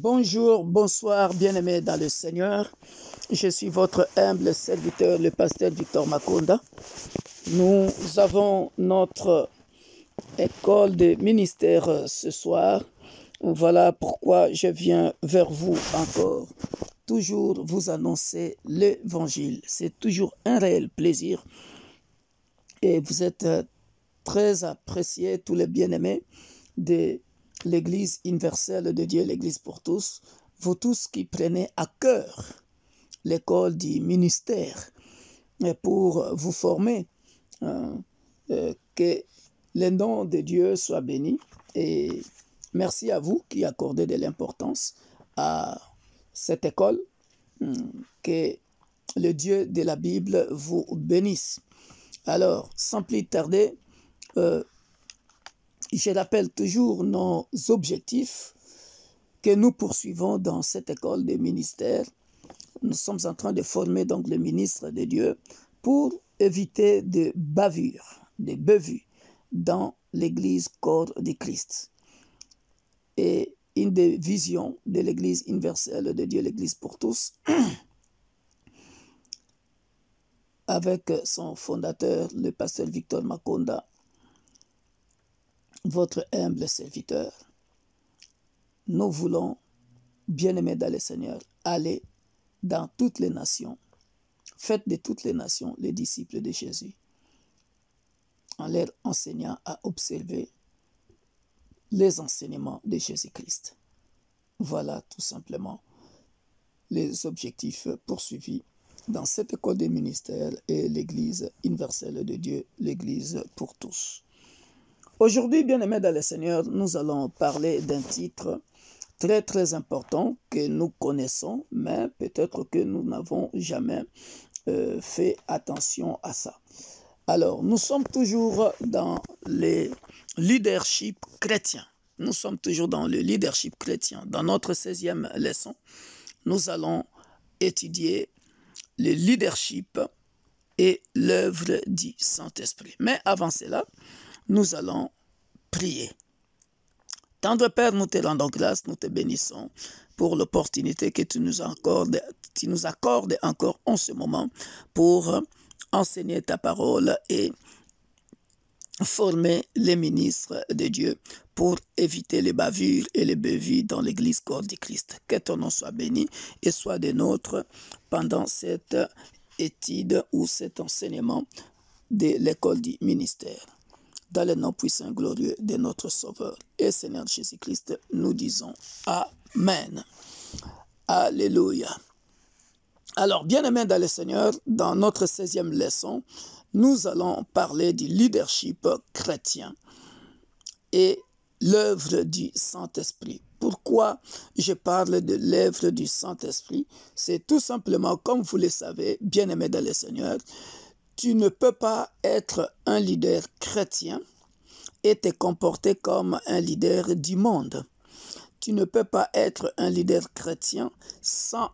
Bonjour, bonsoir, bien-aimés dans le Seigneur. Je suis votre humble serviteur, le pasteur Victor Makonda. Nous avons notre école de ministère ce soir. Voilà pourquoi je viens vers vous encore. Toujours vous annoncer l'évangile. C'est toujours un réel plaisir. Et vous êtes très appréciés, tous les bien-aimés, de l'Église universelle de Dieu, l'Église pour tous, vous tous qui prenez à cœur l'école du ministère pour vous former, hein, euh, que le nom de Dieu soit béni et merci à vous qui accordez de l'importance à cette école, hmm, que le Dieu de la Bible vous bénisse. Alors, sans plus tarder, euh, je rappelle toujours nos objectifs que nous poursuivons dans cette école de ministère. Nous sommes en train de former donc le ministre de Dieu pour éviter des bavures, des bevues dans l'Église corps de Christ. Et une des visions de l'Église universelle de Dieu, l'Église pour tous, avec son fondateur, le pasteur Victor Makonda, votre humble serviteur. Nous voulons, bien-aimés dans le Seigneur, aller dans toutes les nations. Faites de toutes les nations les disciples de Jésus, en leur enseignant à observer les enseignements de Jésus-Christ. Voilà tout simplement les objectifs poursuivis dans cette école des ministères et l'Église universelle de Dieu, l'Église pour tous. Aujourd'hui, bien-aimés dans le Seigneur, nous allons parler d'un titre très très important que nous connaissons, mais peut-être que nous n'avons jamais euh, fait attention à ça. Alors, nous sommes toujours dans le leadership chrétien. Nous sommes toujours dans le leadership chrétien. Dans notre 16e leçon, nous allons étudier le leadership et l'œuvre du Saint-Esprit. Mais avant cela, nous allons prier. Tendre Père, nous te rendons grâce, nous te bénissons pour l'opportunité que tu nous, accordes, tu nous accordes encore en ce moment pour enseigner ta parole et former les ministres de Dieu pour éviter les bavures et les bévues dans l'Église corps du Christ. Que ton nom soit béni et soit des nôtres pendant cette étude ou cet enseignement de l'école du ministère dans le nom puissant et glorieux de notre Sauveur et Seigneur Jésus-Christ, nous disons Amen. Alléluia. Alors, bien-aimés dans le Seigneur, dans notre 16e leçon, nous allons parler du leadership chrétien et l'œuvre du Saint-Esprit. Pourquoi je parle de l'œuvre du Saint-Esprit C'est tout simplement, comme vous le savez, bien-aimés dans le Seigneur, tu ne peux pas être un leader chrétien et te comporter comme un leader du monde. Tu ne peux pas être un leader chrétien sans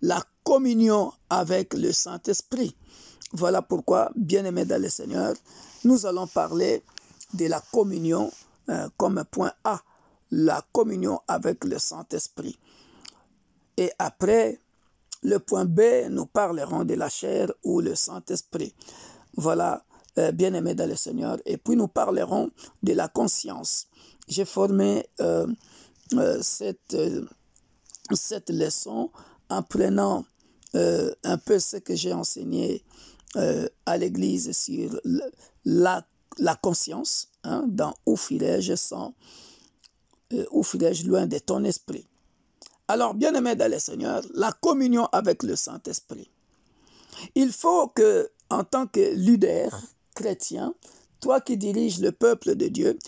la communion avec le Saint-Esprit. Voilà pourquoi, bien-aimés dans le Seigneur, nous allons parler de la communion comme euh, comme point A, la communion avec le Saint-Esprit. Et après, le point B, nous parlerons de la chair ou le Saint-Esprit. Voilà, euh, bien aimé dans le Seigneur. Et puis nous parlerons de la conscience. J'ai formé euh, euh, cette, cette leçon en prenant un peu ce que j'ai enseigné à l'Église sur la, la, conscience, hein, dans Où filet je sans... Où je loin de ton esprit alors, bien-aimés dans Seigneur, la communion avec le Saint-Esprit. Il faut que, en tant que leader chrétien, toi qui diriges le peuple de Dieu,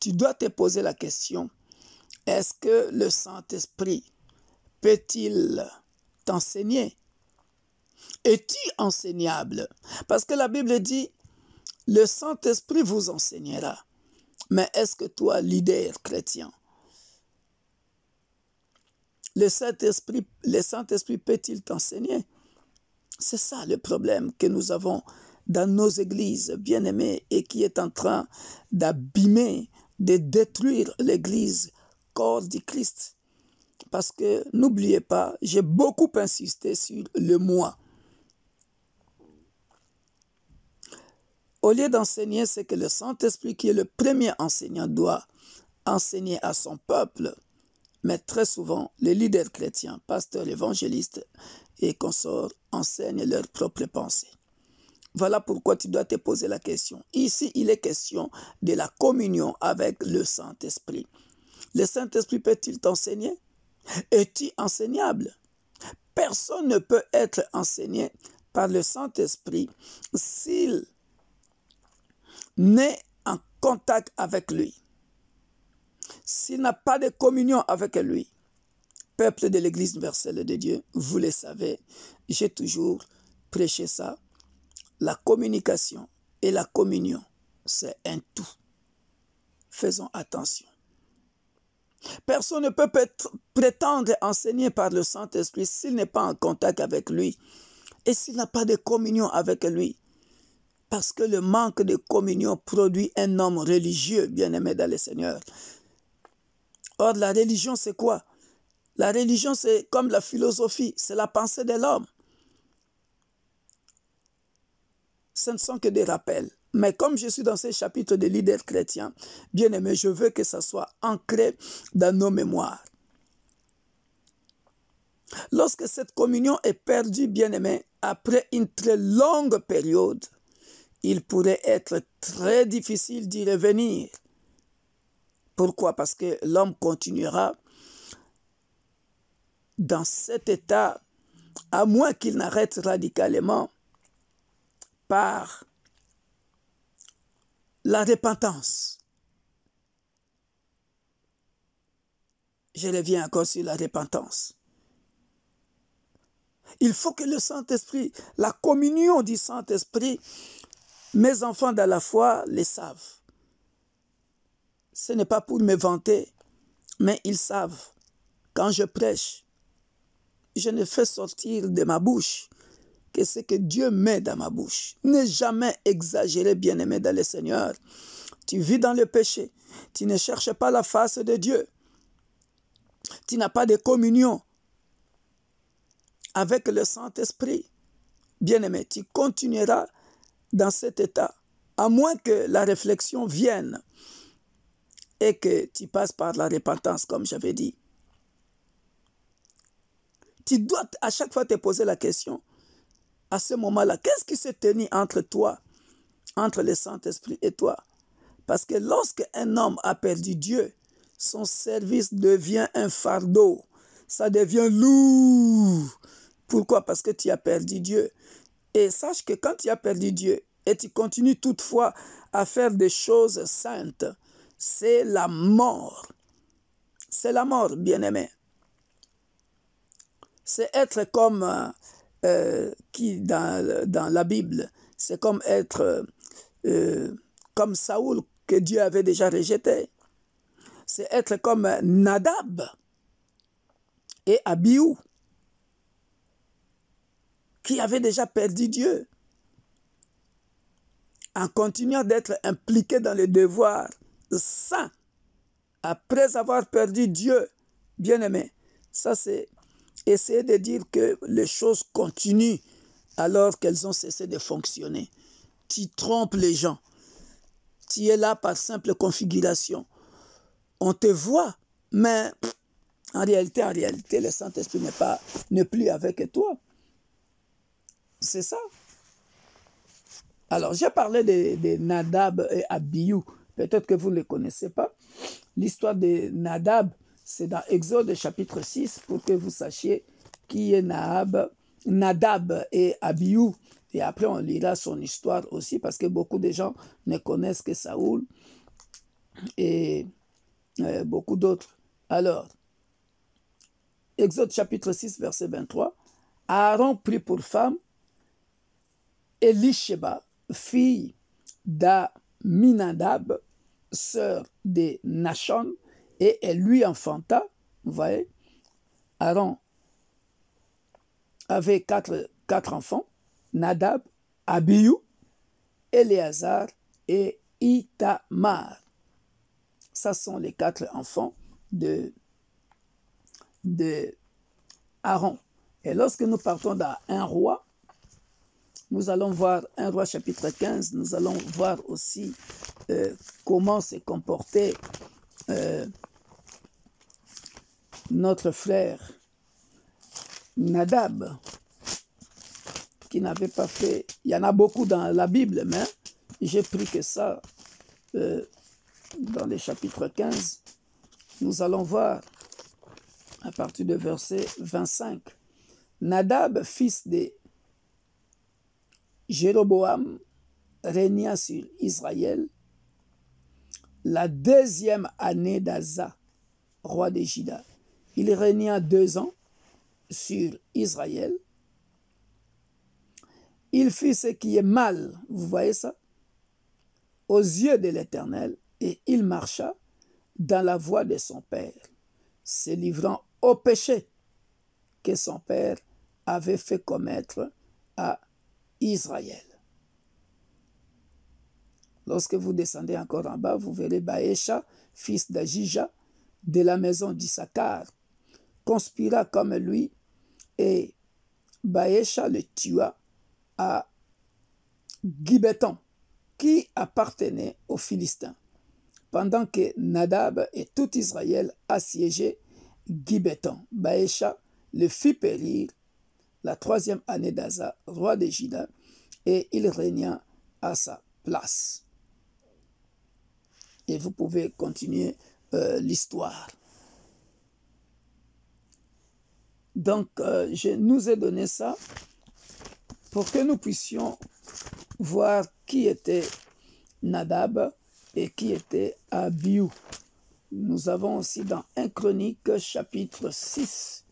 tu dois te poser la question, est-ce que le Saint-Esprit peut-il t'enseigner Es-tu enseignable Parce que la Bible dit, le Saint-Esprit vous enseignera. Mais est-ce que toi, leader chrétien, le Saint-Esprit Saint peut-il t'enseigner C'est ça le problème que nous avons dans nos églises bien-aimées et qui est en train d'abîmer, de détruire l'église corps du Christ. Parce que n'oubliez pas, j'ai beaucoup insisté sur le moi. Au lieu d'enseigner ce que le Saint-Esprit, qui est le premier enseignant, doit enseigner à son peuple, mais très souvent, les leaders chrétiens, pasteurs, évangélistes et consorts enseignent leurs propres pensées. Voilà pourquoi tu dois te poser la question. Ici, il est question de la communion avec le Saint-Esprit. Le Saint-Esprit peut-il t'enseigner Es-tu enseignable Personne ne peut être enseigné par le Saint-Esprit s'il n'est en contact avec lui s'il n'a pas de communion avec lui, peuple de l'Église universelle de Dieu, vous le savez, j'ai toujours prêché ça. La communication et la communion, c'est un tout. Faisons attention. Personne ne peut prétendre enseigner par le Saint-Esprit s'il n'est pas en contact avec lui et s'il n'a pas de communion avec lui. Parce que le manque de communion produit un homme religieux, bien-aimé dans le Seigneur. Or, la religion, c'est quoi La religion, c'est comme la philosophie, c'est la pensée de l'homme. Ce ne sont que des rappels. Mais comme je suis dans ce chapitre des leaders chrétiens, bien aimé, je veux que ça soit ancré dans nos mémoires. Lorsque cette communion est perdue, bien aimé, après une très longue période, il pourrait être très difficile d'y revenir. Pourquoi Parce que l'homme continuera dans cet état, à moins qu'il n'arrête radicalement par la repentance. Je reviens encore sur la repentance. Il faut que le Saint-Esprit, la communion du Saint-Esprit, mes enfants de la foi les savent ce n'est pas pour me vanter, mais ils savent, quand je prêche, je ne fais sortir de ma bouche que ce que Dieu met dans ma bouche. Ne jamais exagérer, bien-aimé dans le Seigneur. Tu vis dans le péché, tu ne cherches pas la face de Dieu, tu n'as pas de communion avec le Saint-Esprit. Bien-aimé, tu continueras dans cet état, à moins que la réflexion vienne et que tu passes par la repentance, comme j'avais dit. Tu dois à chaque fois te poser la question, à ce moment-là, qu'est-ce qui s'est tenu entre toi, entre le Saint-Esprit et toi Parce que lorsque un homme a perdu Dieu, son service devient un fardeau, ça devient lourd. Pourquoi Parce que tu as perdu Dieu. Et sache que quand tu as perdu Dieu et tu continues toutefois à faire des choses saintes, c'est la mort. C'est la mort, bien-aimé. C'est être comme euh, euh, qui dans, dans, la Bible, c'est comme être euh, comme Saoul que Dieu avait déjà rejeté. C'est être comme Nadab et Abihu qui avaient déjà perdu Dieu en continuant d'être impliqués dans les devoirs ça, après avoir perdu Dieu, bien-aimé. Ça, c'est essayer de dire que les choses continuent alors qu'elles ont cessé de fonctionner. Tu trompes les gens. Tu es là par simple configuration. On te voit, mais en réalité, en réalité, le Saint-Esprit n'est pas, plus avec toi. C'est ça. Alors, j'ai parlé de, Nadab et Abihu. Peut-être que vous ne les connaissez pas. L'histoire de Nadab, c'est dans Exode chapitre 6 pour que vous sachiez qui est Nadab et Abihu. Et après, on lira son histoire aussi parce que beaucoup de gens ne connaissent que Saoul et euh, beaucoup d'autres. Alors, Exode chapitre 6, verset 23. Aaron prit pour femme Elisheba, fille d'Aminadab, sœur de Nachon, et elle lui enfanta, vous voyez, Aaron avait quatre, quatre enfants, Nadab, Abihu, Éléazar et Itamar. Ça sont les quatre enfants de, de Aaron. Et lorsque nous partons dans un roi, nous allons voir un roi chapitre 15, nous allons voir aussi euh, comment se comportait euh, notre frère Nadab, qui n'avait pas fait. Il y en a beaucoup dans la Bible, mais j'ai pris que ça euh, dans le chapitre 15. Nous allons voir à partir du verset 25. Nadab, fils de Jéroboam, régna sur Israël la deuxième année d'Aza, roi de Jida. Il régna deux ans sur Israël. Il fit ce qui est mal, vous voyez ça, aux yeux de l'Éternel, et il marcha dans la voie de son père, se livrant au péché que son père avait fait commettre à Israël. Lorsque vous descendez encore en bas, vous verrez Baécha, fils d'Ajija, de la maison d'Issachar, conspira comme lui, et Baécha le tua à Guibéton, qui appartenait aux Philistins. Pendant que Nadab et tout Israël assiégeaient Gibeton. Baécha le fit périr la troisième année d'Aza, roi de Juda, et il régna à sa place vous pouvez continuer euh, l'histoire. Donc, euh, je nous ai donné ça pour que nous puissions voir qui était Nadab et qui était Abiu. Nous avons aussi dans 1 Chronique chapitre 6,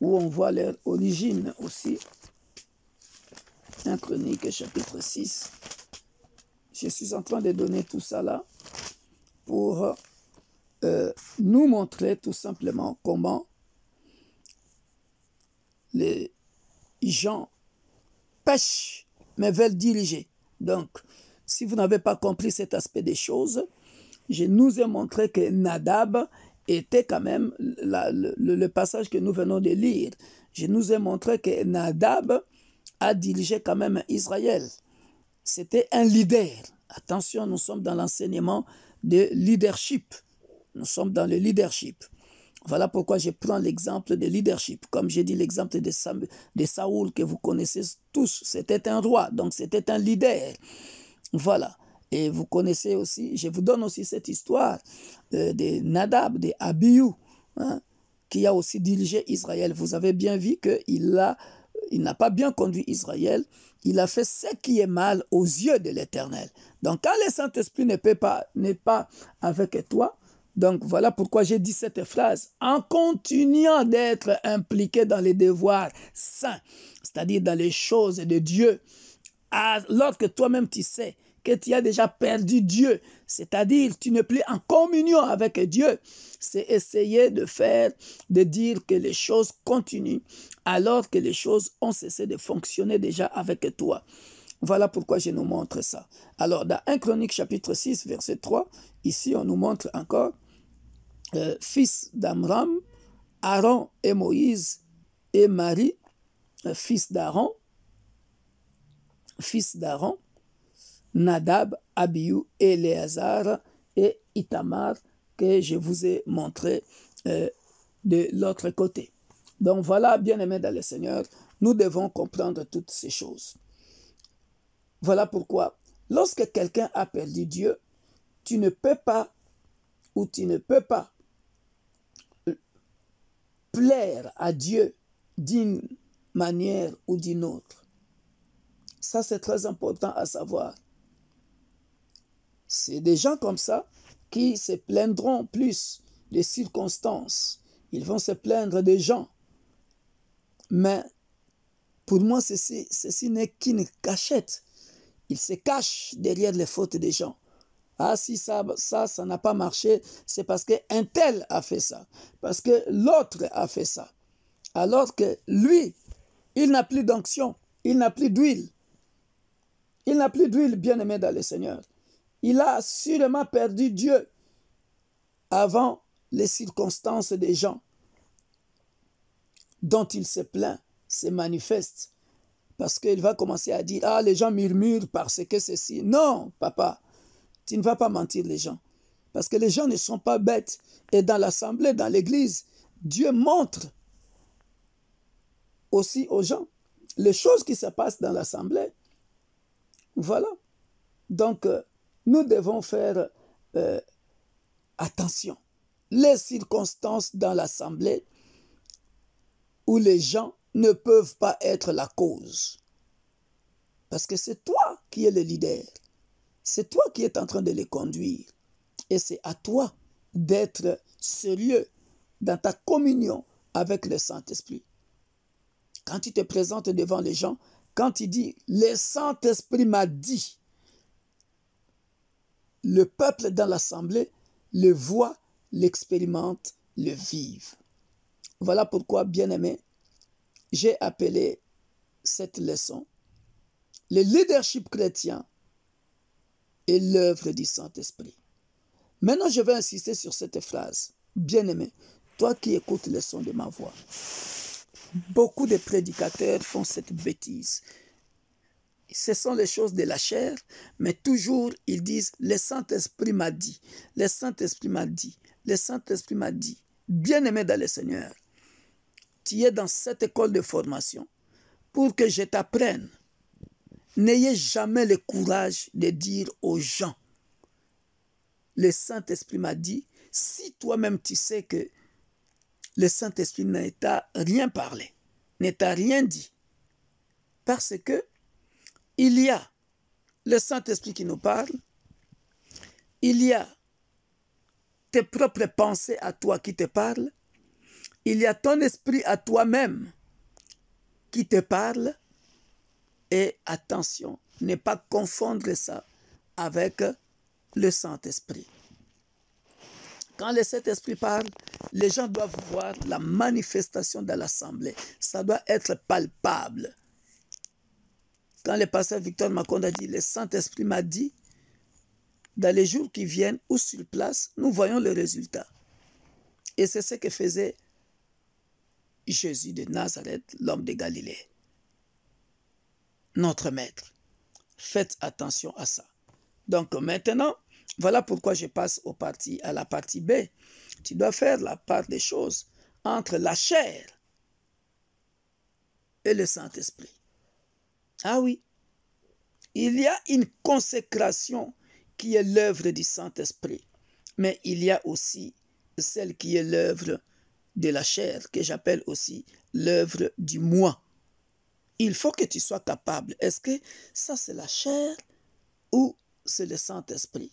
où on voit leur origine aussi. 1 Chronique chapitre 6, je suis en train de donner tout ça là pour euh, nous montrer tout simplement comment les gens pêchent, mais veulent diriger. Donc, si vous n'avez pas compris cet aspect des choses, je nous ai montré que Nadab était quand même le, passage que nous venons de lire. Je nous ai montré que Nadab a dirigé quand même Israël. C'était un leader. Attention, nous sommes dans l'enseignement de leadership. Nous sommes dans le leadership. Voilà pourquoi je prends l'exemple de leadership. Comme j'ai dit l'exemple de, de Saoul que vous connaissez tous, c'était un roi, donc c'était un leader. Voilà. Et vous connaissez aussi, je vous donne aussi cette histoire euh, de Nadab, de Abiou, hein, qui a aussi dirigé Israël. Vous avez bien vu qu'il il n'a pas bien conduit Israël il a fait ce qui est mal aux yeux de l'Éternel. Donc quand le Saint-Esprit n'est pas, n'est pas avec toi, donc voilà pourquoi j'ai dit cette phrase, en continuant d'être impliqué dans les devoirs saints, c'est-à-dire dans les choses de Dieu, alors que toi-même tu sais que tu as déjà perdu Dieu. C'est-à-dire, tu n'es plus en communion avec Dieu. C'est essayer de faire, de dire que les choses continuent alors que les choses ont cessé de fonctionner déjà avec toi. Voilà pourquoi je nous montre ça. Alors, dans 1 Chronique chapitre 6, verset 3, ici on nous montre encore, euh, fils d'Amram, Aaron et Moïse et Marie, euh, fils d'Aaron, fils d'Aaron, Nadab, Abihu, Éléazar et Itamar que je vous ai montré euh, de l'autre côté. Donc voilà, bien aimé dans le Seigneur, nous devons comprendre toutes ces choses. Voilà pourquoi, lorsque quelqu'un a perdu Dieu, tu ne peux pas ou tu ne peux pas plaire à Dieu d'une manière ou d'une autre. Ça, c'est très important à savoir. C'est des gens comme ça qui se plaindront plus des circonstances. Ils vont se plaindre des gens. Mais pour moi, ceci, n'est qu'une cachette. Ils se cachent derrière les fautes des gens. Ah, si ça, ça, ça n'a pas marché, c'est parce qu'un tel a fait ça, parce que l'autre a fait ça. Alors que lui, il n'a plus d'onction, il n'a plus d'huile. Il n'a plus d'huile, bien-aimé dans le Seigneur. Il a sûrement perdu Dieu avant les circonstances des gens dont il se plaint se manifeste, Parce qu'il va commencer à dire, ah, les gens murmurent parce que ceci. Non, papa, tu ne vas pas mentir les gens. Parce que les gens ne sont pas bêtes. Et dans l'assemblée, dans l'église, Dieu montre aussi aux gens les choses qui se passent dans l'assemblée. Voilà. Donc, euh, nous devons faire euh, attention. Les circonstances dans l'assemblée où les gens ne peuvent pas être la cause. Parce que c'est toi qui es le leader. C'est toi qui es en train de les conduire. Et c'est à toi d'être sérieux dans ta communion avec le Saint-Esprit. Quand tu te présentes devant les gens, quand tu dis, le Saint-Esprit m'a dit, le peuple dans l'assemblée le voit, l'expérimente, le vive. Voilà pourquoi, bien-aimé, j'ai appelé cette leçon le leadership chrétien et l'œuvre du Saint-Esprit. Maintenant, je vais insister sur cette phrase. Bien-aimé, toi qui écoutes le son de ma voix, beaucoup de prédicateurs font cette bêtise ce sont les choses de la chair, mais toujours ils disent, le Saint-Esprit m'a dit, le Saint-Esprit m'a dit, le Saint-Esprit m'a dit, bien-aimé dans le Seigneur, tu es dans cette école de formation pour que je t'apprenne. N'ayez jamais le courage de dire aux gens, le Saint-Esprit m'a dit, si toi-même tu sais que le Saint-Esprit ne t'a rien parlé, ne t'a rien dit, parce que il y a le Saint-Esprit qui nous parle. Il y a tes propres pensées à toi qui te parlent. Il y a ton esprit à toi-même qui te parle. Et attention, ne pas confondre ça avec le Saint-Esprit. Quand le Saint-Esprit parle, les gens doivent voir la manifestation de l'assemblée. Ça doit être palpable. Quand le pasteur Victor a dit, le Saint-Esprit m'a dit, dans les jours qui viennent ou sur place, nous voyons le résultat. Et c'est ce que faisait Jésus de Nazareth, l'homme de Galilée. Notre maître. Faites attention à ça. Donc maintenant, voilà pourquoi je passe au parti, à la partie B. Tu dois faire la part des choses entre la chair et le Saint-Esprit. Ah oui, il y a une consécration qui est l'œuvre du Saint-Esprit, mais il y a aussi celle qui est l'œuvre de la chair, que j'appelle aussi l'œuvre du moi. Il faut que tu sois capable. Est-ce que ça c'est la chair ou c'est le Saint-Esprit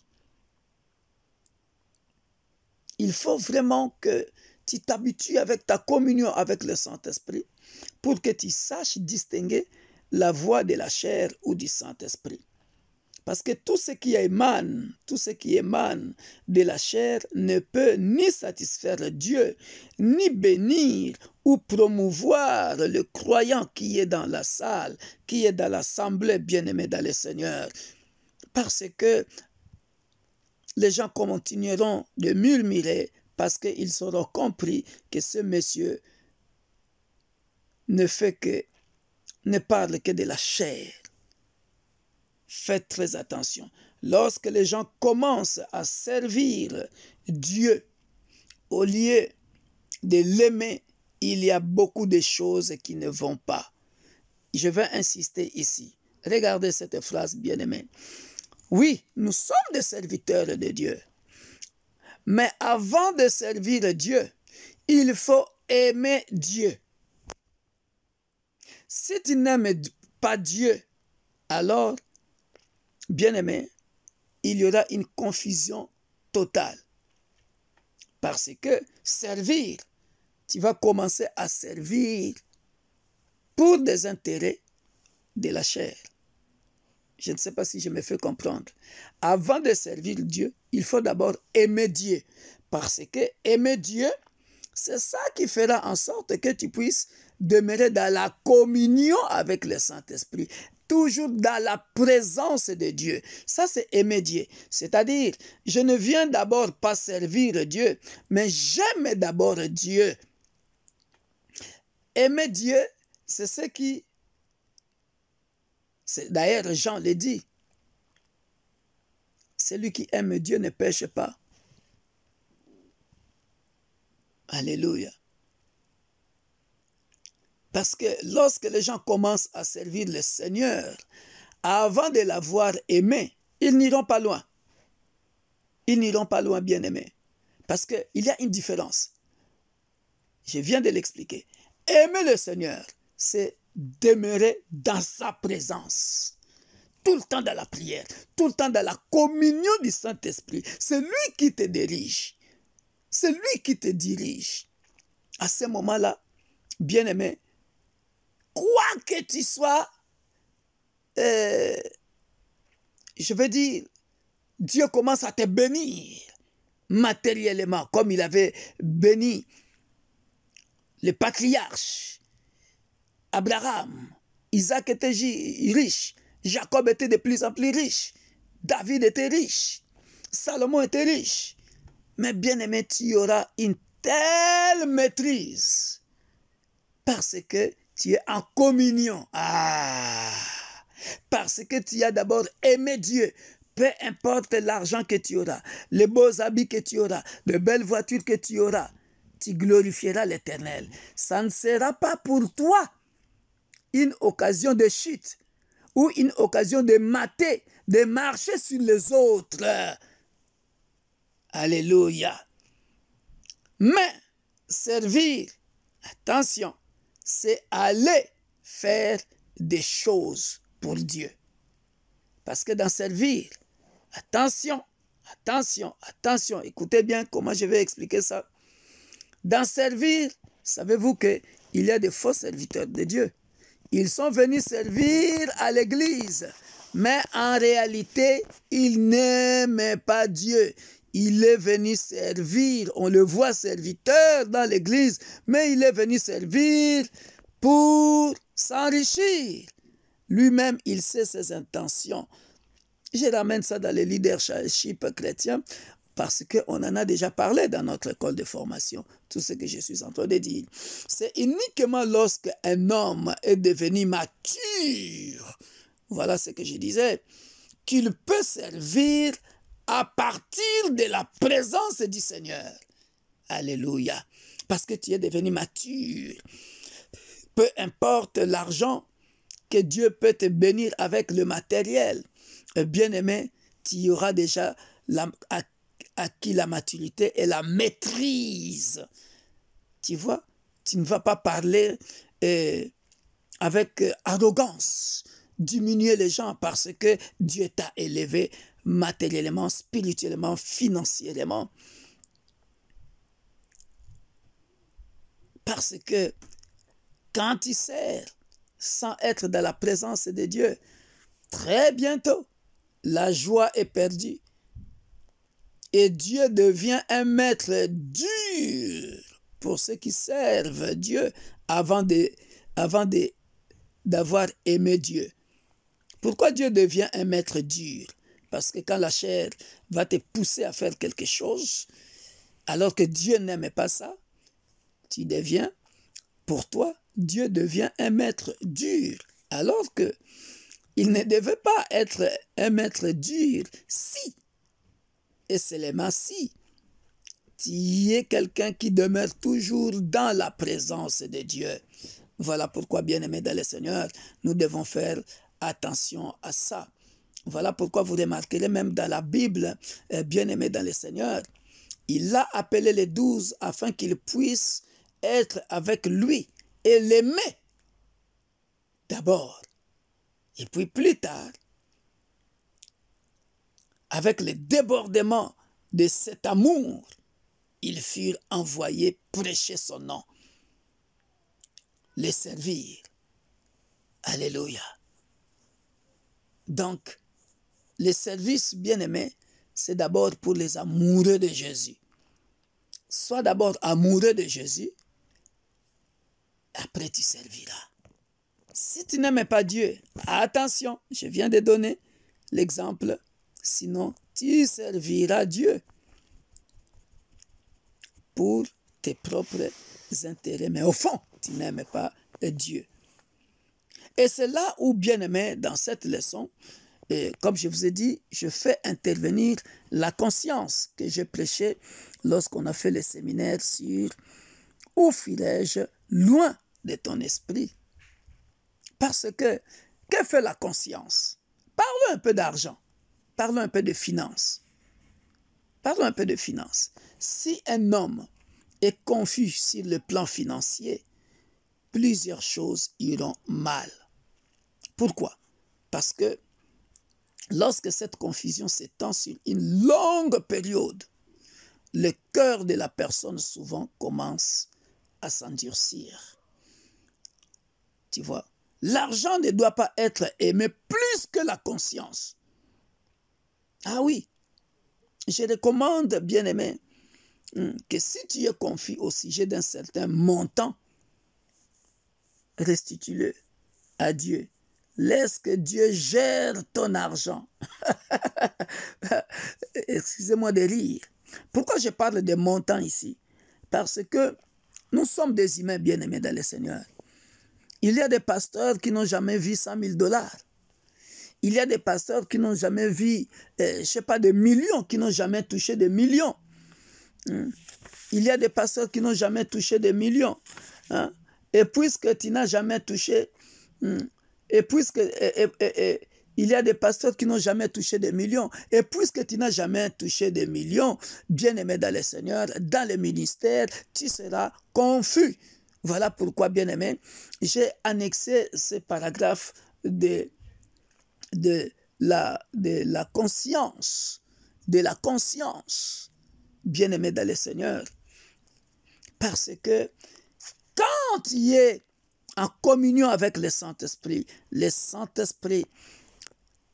Il faut vraiment que tu t'habitues avec ta communion avec le Saint-Esprit pour que tu saches distinguer la voix de la chair ou du Saint-Esprit. Parce que tout ce qui émane, tout ce qui émane de la chair ne peut ni satisfaire Dieu, ni bénir ou promouvoir le croyant qui est dans la salle, qui est dans l'assemblée bien-aimée dans le Seigneur. Parce que les gens continueront de murmurer parce qu'ils auront compris que ce monsieur ne fait que ne parle que de la chair. Faites très attention. Lorsque les gens commencent à servir Dieu, au lieu de l'aimer, il y a beaucoup de choses qui ne vont pas. Je vais insister ici. Regardez cette phrase bien-aimée. Oui, nous sommes des serviteurs de Dieu. Mais avant de servir Dieu, il faut aimer Dieu. Si tu n'aimes pas Dieu, alors, bien-aimé, il y aura une confusion totale. Parce que servir, tu vas commencer à servir pour des intérêts de la chair. Je ne sais pas si je me fais comprendre. Avant de servir Dieu, il faut d'abord aimer Dieu. Parce que aimer Dieu, c'est ça qui fera en sorte que tu puisses demeurer dans la communion avec le Saint-Esprit, toujours dans la présence de Dieu. Ça, c'est aimer Dieu. C'est-à-dire, je ne viens d'abord pas servir Dieu, mais j'aime d'abord Dieu. Aimer Dieu, c'est ce qui... D'ailleurs, Jean le dit. Celui qui aime Dieu ne pêche pas. Alléluia. Parce que lorsque les gens commencent à servir le Seigneur, avant de l'avoir aimé, ils n'iront pas loin. Ils n'iront pas loin, bien aimé. Parce qu'il y a une différence. Je viens de l'expliquer. Aimer le Seigneur, c'est demeurer dans sa présence. Tout le temps dans la prière, tout le temps dans la communion du Saint-Esprit. C'est lui qui te dirige. C'est lui qui te dirige. À ce moment-là, bien-aimé, quoi que tu sois, euh, je veux dire, Dieu commence à te bénir matériellement, comme il avait béni les patriarches, Abraham, Isaac était riche, Jacob était de plus en plus riche, David était riche, Salomon était riche. Mais bien aimé, tu auras une telle maîtrise parce que tu es en communion. Ah, parce que tu as d'abord aimé Dieu. Peu importe l'argent que tu auras, les beaux habits que tu auras, les belles voitures que tu auras, tu glorifieras l'Éternel. Ça ne sera pas pour toi une occasion de chute ou une occasion de mater, de marcher sur les autres. Alléluia. Mais servir, attention, c'est aller faire des choses pour Dieu. Parce que dans servir, attention, attention, attention, écoutez bien comment je vais expliquer ça. Dans servir, savez-vous qu'il y a des faux serviteurs de Dieu. Ils sont venus servir à l'Église, mais en réalité, ils n'aimaient pas Dieu il est venu servir. On le voit serviteur dans l'église, mais il est venu servir pour s'enrichir. Lui-même, il sait ses intentions. Je ramène ça dans le leadership chrétien parce qu'on en a déjà parlé dans notre école de formation, tout ce que je suis en train de dire. C'est uniquement lorsque un homme est devenu mature, voilà ce que je disais, qu'il peut servir à partir de la présence du Seigneur. Alléluia. Parce que tu es devenu mature. Peu importe l'argent que Dieu peut te bénir avec le matériel, euh, bien-aimé, tu auras déjà la, acquis la maturité et la maîtrise. Tu vois, tu ne vas pas parler euh, avec euh, arrogance, diminuer les gens parce que Dieu t'a élevé matériellement, spirituellement, financièrement. Parce que quand il sert, sans être dans la présence de Dieu, très bientôt, la joie est perdue. Et Dieu devient un maître dur pour ceux qui servent Dieu avant de, avant d'avoir aimé Dieu. Pourquoi Dieu devient un maître dur parce que quand la chair va te pousser à faire quelque chose, alors que Dieu n'aimait pas ça, tu deviens, pour toi, Dieu devient un maître dur. Alors que il ne devait pas être un maître dur si, et seulement si, tu es quelqu'un qui demeure toujours dans la présence de Dieu. Voilà pourquoi, bien-aimés dans le Seigneur, nous devons faire attention à ça. Voilà pourquoi vous remarquerez même dans la Bible, euh, bien-aimé dans le Seigneur, il a appelé les douze afin qu'ils puissent être avec lui et l'aimer d'abord. Et puis plus tard, avec le débordement de cet amour, ils furent envoyés prêcher son nom, les servir. Alléluia. Donc, le service, bien aimé, c'est d'abord pour les amoureux de Jésus. Sois d'abord amoureux de Jésus, après tu serviras. Si tu n'aimes pas Dieu, attention, je viens de donner l'exemple, sinon tu serviras Dieu pour tes propres intérêts. Mais au fond, tu n'aimes pas Dieu. Et c'est là où, bien aimé, dans cette leçon, et comme je vous ai dit, je fais intervenir la conscience que j'ai prêchée lorsqu'on a fait le séminaire sur Où filais je loin de ton esprit Parce que, que fait la conscience Parlons un peu d'argent, parlons un peu de finances. Parlons un peu de finances. Si un homme est confus sur le plan financier, plusieurs choses iront mal. Pourquoi Parce que Lorsque cette confusion s'étend sur une longue période, le cœur de la personne souvent commence à s'endurcir. Tu vois, l'argent ne doit pas être aimé plus que la conscience. Ah oui, je recommande, bien aimé, hmm, que si tu es confié au sujet d'un certain montant, restitue-le à Dieu Laisse que Dieu gère ton argent. Excusez-moi de rire. Pourquoi je parle de montants ici Parce que nous sommes des humains bien-aimés dans le Seigneur. Il y a des pasteurs qui n'ont jamais vu 100 000 dollars. Il y a des pasteurs qui n'ont jamais vu, euh, je ne sais pas, des millions, qui n'ont jamais touché des millions. Hein? Il y a des pasteurs qui n'ont jamais touché des millions. Hein? Et puisque tu n'as jamais touché hmm, et puisque il y a des pasteurs qui n'ont jamais touché des millions, et puisque tu n'as jamais touché des millions, bien aimé dans le Seigneur, dans le ministère, tu seras confus. Voilà pourquoi, bien aimé, j'ai annexé ce paragraphe de, de, la, de la conscience, de la conscience, bien aimé dans le Seigneur. Parce que quand y a en communion avec le Saint-Esprit. Le Saint-Esprit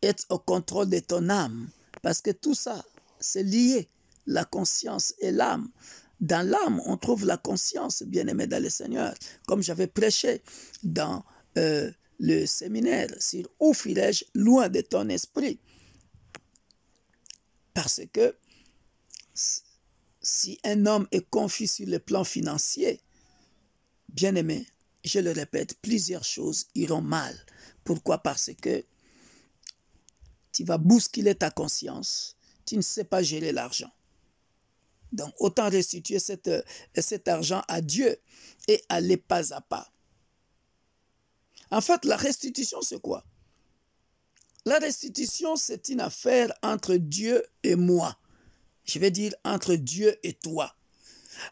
est au contrôle de ton âme, parce que tout ça, c'est lié, la conscience et l'âme. Dans l'âme, on trouve la conscience, bien aimé dans le Seigneur, comme j'avais prêché dans euh, le séminaire sur où firai-je loin de ton esprit. Parce que si un homme est confus sur le plan financier, bien-aimé, je le répète, plusieurs choses iront mal. Pourquoi Parce que tu vas bousculer ta conscience, tu ne sais pas gérer l'argent. Donc autant restituer cette, euh, cet argent à Dieu et aller pas à pas. En fait, la restitution, c'est quoi La restitution, c'est une affaire entre Dieu et moi. Je vais dire entre Dieu et toi.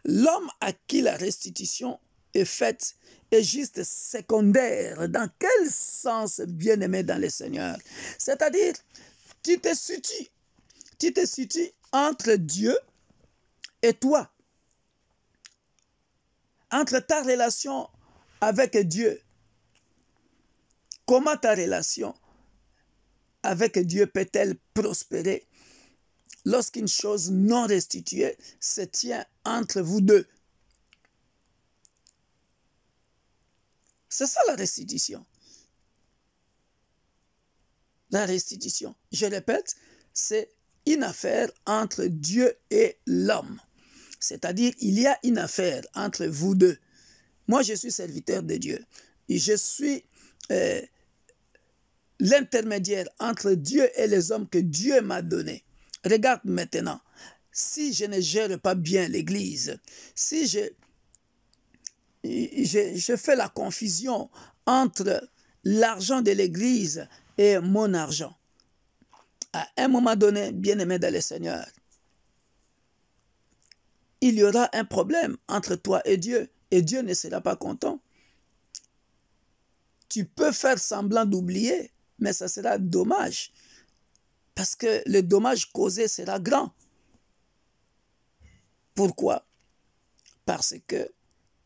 L'homme à qui la restitution est faite, est juste secondaire. Dans quel sens, bien-aimé dans le Seigneur C'est-à-dire, tu te situes. Tu te situes entre Dieu et toi. Entre ta relation avec Dieu. Comment ta relation avec Dieu peut-elle prospérer lorsqu'une chose non restituée se tient entre vous deux C'est ça la restitution. La restitution, je répète, c'est une affaire entre Dieu et l'homme. C'est-à-dire, il y a une affaire entre vous deux. Moi, je suis serviteur de Dieu. Et je suis euh, l'intermédiaire entre Dieu et les hommes que Dieu m'a donné. Regarde maintenant, si je ne gère pas bien l'Église, si je je, je fais la confusion entre l'argent de l'Église et mon argent. À un moment donné, bien-aimé dans le Seigneur, il y aura un problème entre toi et Dieu, et Dieu ne sera pas content. Tu peux faire semblant d'oublier, mais ça sera dommage, parce que le dommage causé sera grand. Pourquoi Parce que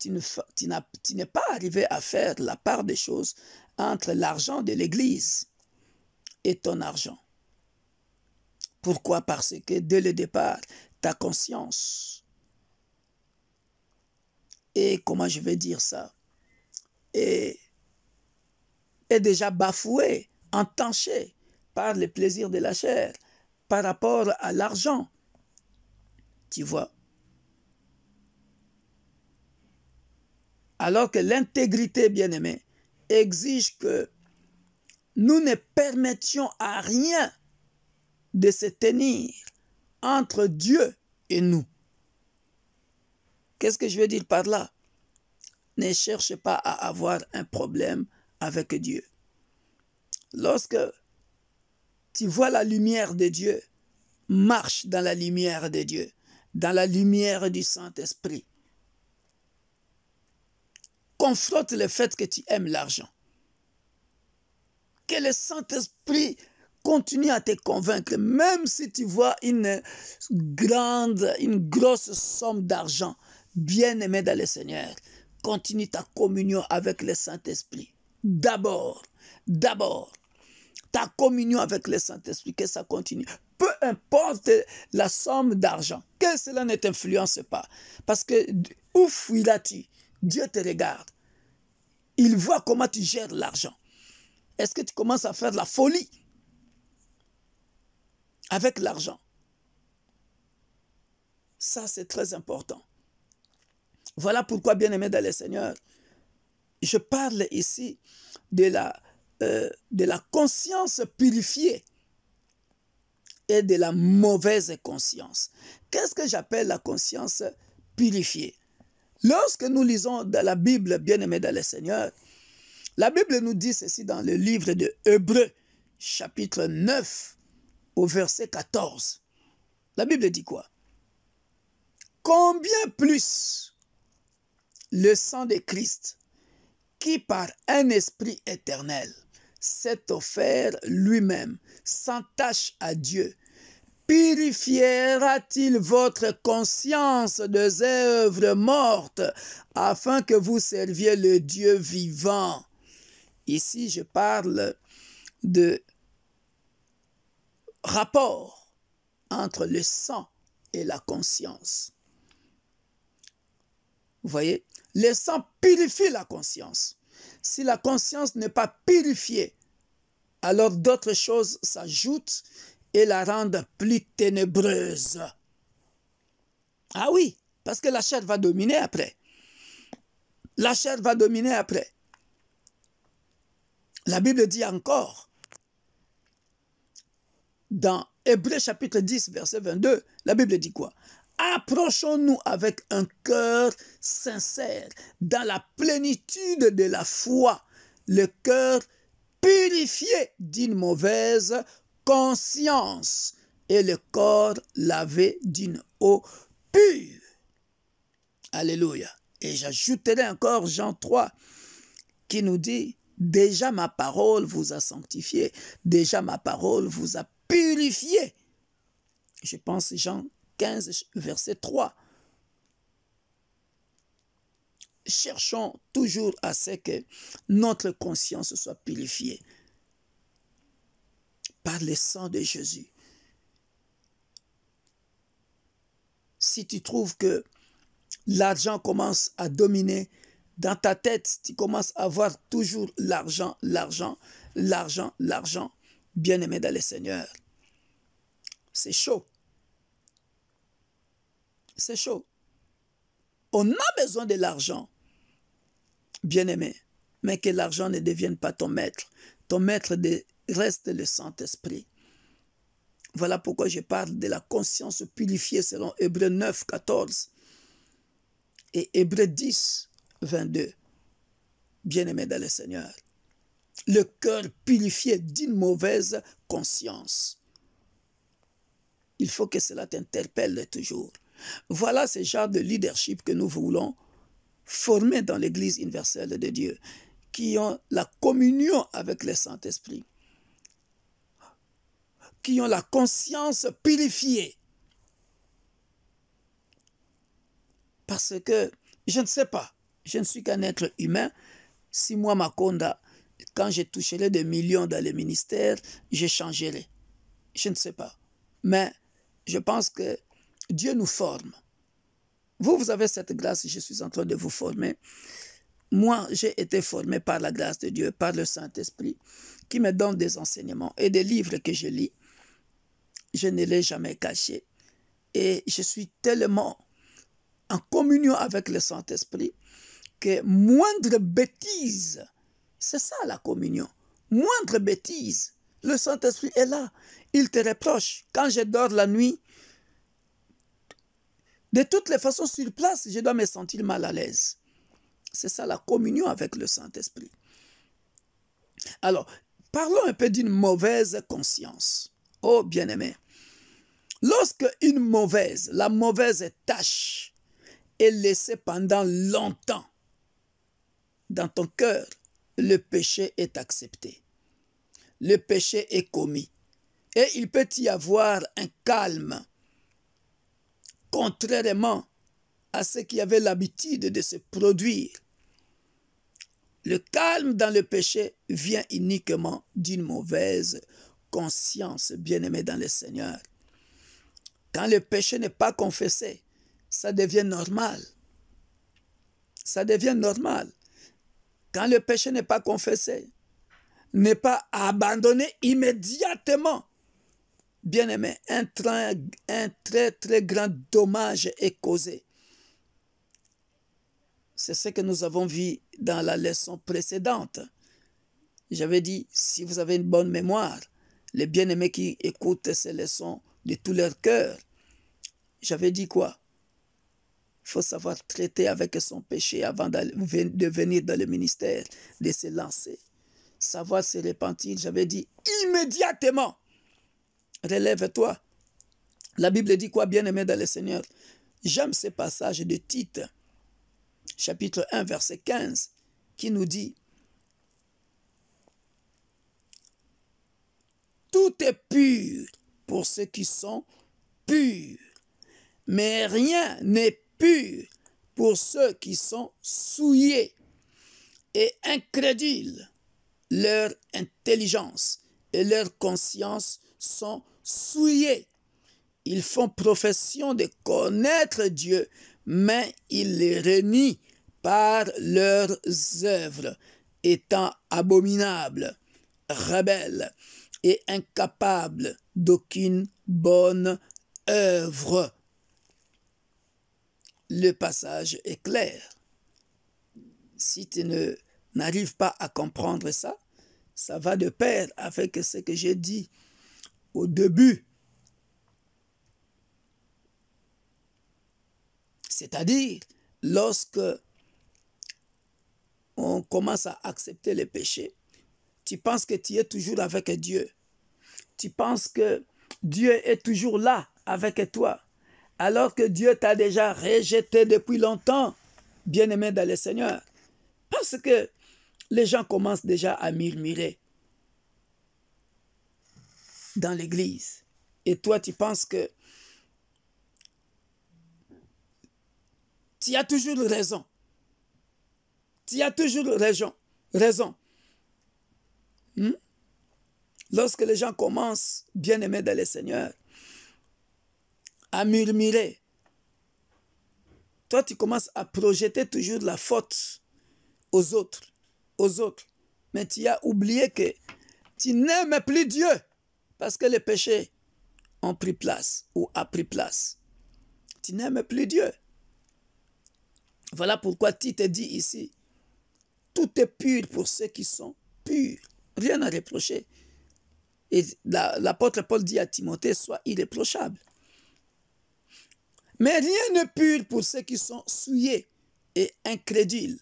tu n'es pas arrivé à faire la part des choses entre l'argent de l'Église et ton argent. Pourquoi Parce que dès le départ, ta conscience, et comment je vais dire ça, est, est déjà bafouée, entachée par les plaisirs de la chair par rapport à l'argent. Tu vois Alors que l'intégrité, bien-aimée, exige que nous ne permettions à rien de se tenir entre Dieu et nous. Qu'est-ce que je veux dire par là Ne cherche pas à avoir un problème avec Dieu. Lorsque tu vois la lumière de Dieu, marche dans la lumière de Dieu, dans la lumière du Saint-Esprit confronte le fait que tu aimes l'argent. Que le Saint-Esprit continue à te convaincre, même si tu vois une grande, une grosse somme d'argent, bien aimé dans le Seigneur, continue ta communion avec le Saint-Esprit. D'abord, d'abord, ta communion avec le Saint-Esprit, que ça continue. Peu importe la somme d'argent, que cela ne t'influence pas. Parce que où fuiras-tu Dieu te regarde. Il voit comment tu gères l'argent. Est-ce que tu commences à faire de la folie avec l'argent Ça, c'est très important. Voilà pourquoi, bien-aimé dans le Seigneur, je parle ici de la, euh, de la conscience purifiée et de la mauvaise conscience. Qu'est-ce que j'appelle la conscience purifiée Lorsque nous lisons dans la Bible, bien-aimés dans le Seigneur, la Bible nous dit ceci dans le livre de Hébreu, chapitre 9, au verset 14. La Bible dit quoi Combien plus le sang de Christ, qui par un esprit éternel s'est offert lui-même sans à Dieu, purifiera-t-il votre conscience des œuvres mortes afin que vous serviez le Dieu vivant Ici, je parle de rapport entre le sang et la conscience. Vous voyez, le sang purifie la conscience. Si la conscience n'est pas purifiée, alors d'autres choses s'ajoutent et la rendre plus ténébreuse. Ah oui, parce que la chair va dominer après. La chair va dominer après. La Bible dit encore, dans Hébreu chapitre 10, verset 22, la Bible dit quoi Approchons-nous avec un cœur sincère, dans la plénitude de la foi, le cœur purifié d'une mauvaise conscience et le corps lavé d'une eau pure. Alléluia. Et j'ajouterai encore Jean 3 qui nous dit, déjà ma parole vous a sanctifié, déjà ma parole vous a purifié. Je pense Jean 15, verset 3. Cherchons toujours à ce que notre conscience soit purifiée par le sang de Jésus. Si tu trouves que l'argent commence à dominer dans ta tête, tu commences à voir toujours l'argent, l'argent, l'argent, l'argent. Bien-aimé dans le Seigneur, c'est chaud. C'est chaud. On a besoin de l'argent, bien-aimé, mais que l'argent ne devienne pas ton maître. Ton maître de, reste le Saint-Esprit. Voilà pourquoi je parle de la conscience purifiée selon Hébreu 9, 14 et Hébreu 10, 22. Bien-aimé dans le Seigneur, le cœur purifié d'une mauvaise conscience. Il faut que cela t'interpelle toujours. Voilà ce genre de leadership que nous voulons former dans l'Église universelle de Dieu, qui ont la communion avec le Saint-Esprit qui ont la conscience purifiée. Parce que je ne sais pas, je ne suis qu'un être humain. Si moi, Makonda, quand je toucherai des millions dans les ministères, je changerai. Je ne sais pas. Mais je pense que Dieu nous forme. Vous, vous avez cette grâce, je suis en train de vous former. Moi, j'ai été formé par la grâce de Dieu, par le Saint-Esprit, qui me donne des enseignements et des livres que je lis je ne l'ai jamais caché. Et je suis tellement en communion avec le Saint-Esprit que moindre bêtise, c'est ça la communion, moindre bêtise, le Saint-Esprit est là. Il te reproche. Quand je dors la nuit, de toutes les façons, sur place, je dois me sentir mal à l'aise. C'est ça la communion avec le Saint-Esprit. Alors, parlons un peu d'une mauvaise conscience. Oh bien-aimé, lorsque une mauvaise, la mauvaise tâche est laissée pendant longtemps dans ton cœur, le péché est accepté. Le péché est commis. Et il peut y avoir un calme, contrairement à ce qui avait l'habitude de se produire. Le calme dans le péché vient uniquement d'une mauvaise conscience, bien-aimé dans le Seigneur. Quand le péché n'est pas confessé, ça devient normal. Ça devient normal. Quand le péché n'est pas confessé, n'est pas abandonné immédiatement, bien-aimé, un, un, très très grand dommage est causé. C'est ce que nous avons vu dans la leçon précédente. J'avais dit, si vous avez une bonne mémoire, les bien-aimés qui écoutent ces leçons de tout leur cœur. J'avais dit quoi Il faut savoir traiter avec son péché avant de venir dans le ministère, de se lancer. Savoir se repentir, j'avais dit immédiatement. Relève-toi. La Bible dit quoi, bien-aimé dans le Seigneur J'aime ce passage de Tite, chapitre 1, verset 15, qui nous dit Tout est pur pour ceux qui sont purs, mais rien n'est pur pour ceux qui sont souillés et incrédules. Leur intelligence et leur conscience sont souillées. Ils font profession de connaître Dieu, mais ils les renient par leurs œuvres, étant abominables, rebelles et incapable d'aucune bonne œuvre. Le passage est clair. Si tu ne n'arrives pas à comprendre ça, ça va de pair avec ce que j'ai dit au début. C'est-à-dire, lorsque on commence à accepter les péchés, tu penses que tu es toujours avec Dieu. Tu penses que Dieu est toujours là avec toi. Alors que Dieu t'a déjà rejeté depuis longtemps, bien-aimé dans le Seigneur. Parce que les gens commencent déjà à murmurer dans l'église. Et toi, tu penses que tu as toujours raison. Tu as toujours raison. raison. Hmm? Lorsque les gens commencent, bien-aimés dans le Seigneur, à murmurer, toi tu commences à projeter toujours la faute aux autres, aux autres. Mais tu as oublié que tu n'aimes plus Dieu parce que les péchés ont pris place ou a pris place. Tu n'aimes plus Dieu. Voilà pourquoi tu te dis ici, tout est pur pour ceux qui sont purs rien à reprocher. Et l'apôtre Paul dit à Timothée, sois irréprochable. Mais rien ne pur pour ceux qui sont souillés et incrédules.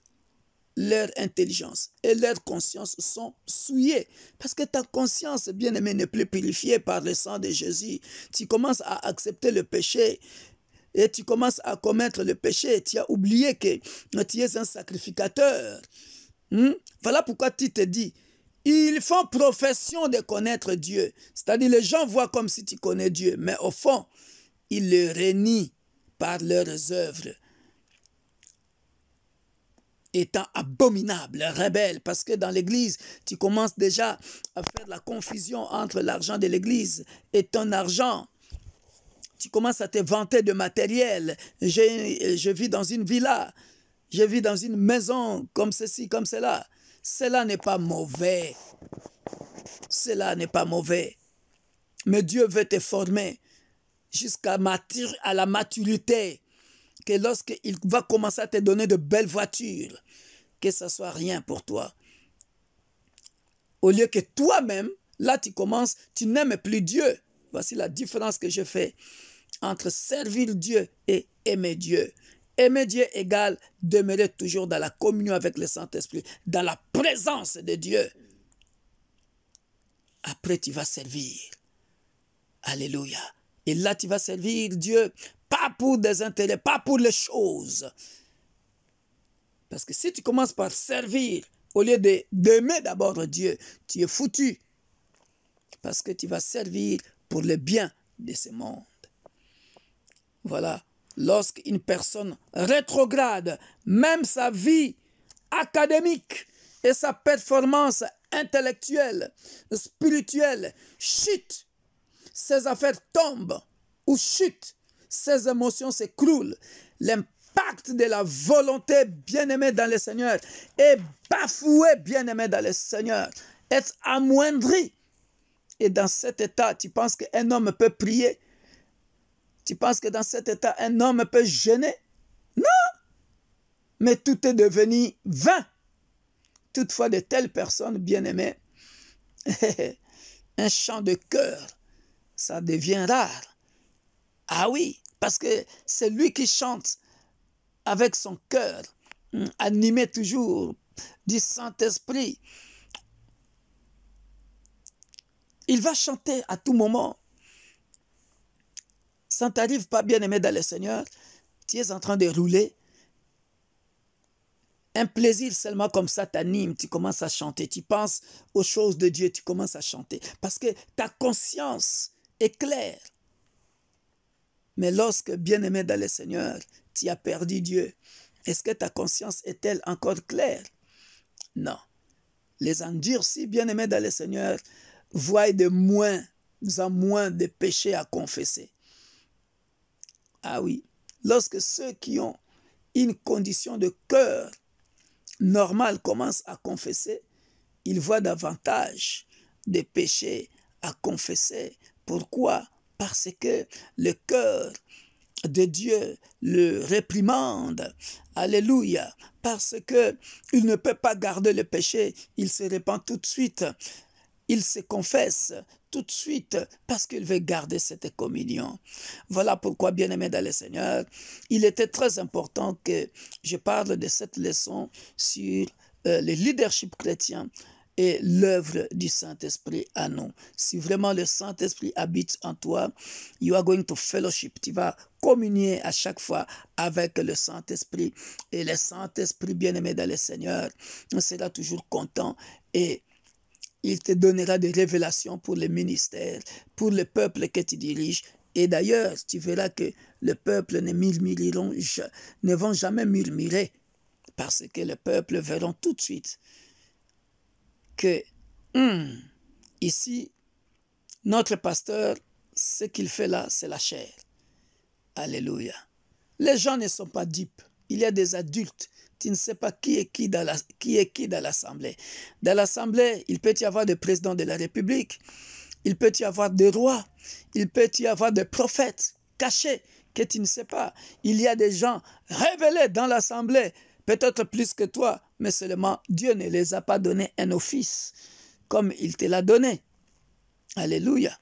Leur intelligence et leur conscience sont souillées. Parce que ta conscience, bien aimée, n'est plus purifiée par le sang de Jésus. Tu commences à accepter le péché et tu commences à commettre le péché. Tu as oublié que tu es un sacrificateur. Hmm? Voilà pourquoi tu te dis, ils font profession de connaître Dieu. C'est-à-dire les gens voient comme si tu connais Dieu, mais au fond, ils le renient par leurs œuvres étant abominables, rebelles. parce que dans l'Église, tu commences déjà à faire la confusion entre l'argent de l'Église et ton argent. Tu commences à te vanter de matériel. je vis dans une villa, je vis dans une maison comme ceci, comme cela. Cela n'est pas mauvais. Cela n'est pas mauvais. Mais Dieu veut te former jusqu'à à la maturité. Que lorsqu'il va commencer à te donner de belles voitures, que ça soit rien pour toi. Au lieu que toi-même, là tu commences, tu n'aimes plus Dieu. Voici la différence que je fais entre servir Dieu et aimer Dieu. Aimer Dieu égale demeurer toujours dans la communion avec le Saint-Esprit, dans la présence de Dieu. Après, tu vas servir. Alléluia. Et là, tu vas servir Dieu, pas pour des intérêts, pas pour les choses. Parce que si tu commences par servir, au lieu d'aimer d'abord Dieu, tu es foutu. Parce que tu vas servir pour le bien de ce monde. Voilà lorsqu'une personne rétrograde même sa vie académique et sa performance intellectuelle, spirituelle, chute, ses affaires tombent ou chutent, ses émotions s'écroulent, l'impact de la volonté bien-aimée dans le Seigneur est bafoué bien-aimé dans le Seigneur, est amoindri. Et dans cet état, tu penses qu'un homme peut prier tu penses que dans cet état, un homme peut gêner Non Mais tout est devenu vain. Toutefois, de telles personnes bien-aimées, un chant de cœur, ça devient rare. Ah oui, parce que c'est lui qui chante avec son cœur, hmm, animé toujours du Saint-Esprit. Il va chanter à tout moment ça ne t'arrive pas, bien-aimé dans le Seigneur, tu es en train de rouler. Un plaisir seulement comme ça t'anime, tu commences à chanter, tu penses aux choses de Dieu, tu commences à chanter. Parce que ta conscience est claire. Mais lorsque, bien-aimé dans le Seigneur, tu as perdu Dieu, est-ce que ta conscience est-elle encore claire Non. Les si bien aimé dans le Seigneur, voient de moins en moins de péchés à confesser. Ah oui, lorsque ceux qui ont une condition de cœur normale commencent à confesser, ils voient davantage de péchés à confesser. Pourquoi Parce que le cœur de Dieu le réprimande. Alléluia. Parce que il ne peut pas garder le péché, il se répand tout de suite il se confesse tout de suite parce qu'il veut garder cette communion. Voilà pourquoi, bien-aimé dans le Seigneur, il était très important que je parle de cette leçon sur euh, le leadership chrétien et l'œuvre du Saint-Esprit à nous. Si vraiment le Saint-Esprit habite en toi, you are going to fellowship. Tu vas communier à chaque fois avec le Saint-Esprit. Et le Saint-Esprit, bien-aimé dans le Seigneur, sera toujours content et il te donnera des révélations pour le ministère, pour le peuple que tu diriges. Et d'ailleurs, tu verras que le peuple ne murmureront, ne vont jamais murmurer, parce que le peuple verra tout de suite que hum, ici, notre pasteur, ce qu'il fait là, c'est la chair. Alléluia. Les gens ne sont pas dupes. Il y a des adultes tu ne sais pas qui est qui dans la, qui est qui dans l'Assemblée. Dans l'Assemblée, il peut y avoir des présidents de la République, il peut y avoir des rois, il peut y avoir des prophètes cachés que tu ne sais pas. Il y a des gens révélés dans l'Assemblée, peut-être plus que toi, mais seulement Dieu ne les a pas donné un office comme il te l'a donné. Alléluia.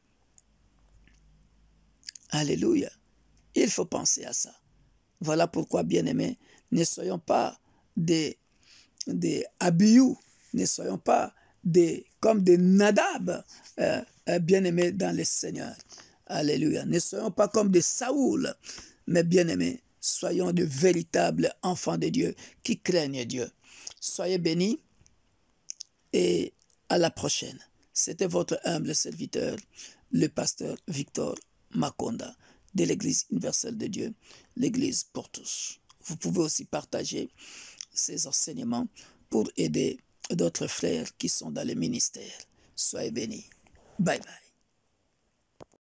Alléluia. Il faut penser à ça. Voilà pourquoi, bien-aimés, ne soyons pas des, des ne soyons pas des, comme des Nadab, euh, euh, bien-aimés dans le Seigneur. Alléluia. Ne soyons pas comme des Saoul, mais bien-aimés, soyons de véritables enfants de Dieu qui craignent Dieu. Soyez bénis et à la prochaine. C'était votre humble serviteur, le pasteur Victor Makonda de l'Église universelle de Dieu, l'Église pour tous. Vous pouvez aussi partager ces enseignements pour aider d'autres frères qui sont dans le ministère. Soyez bénis. Bye bye.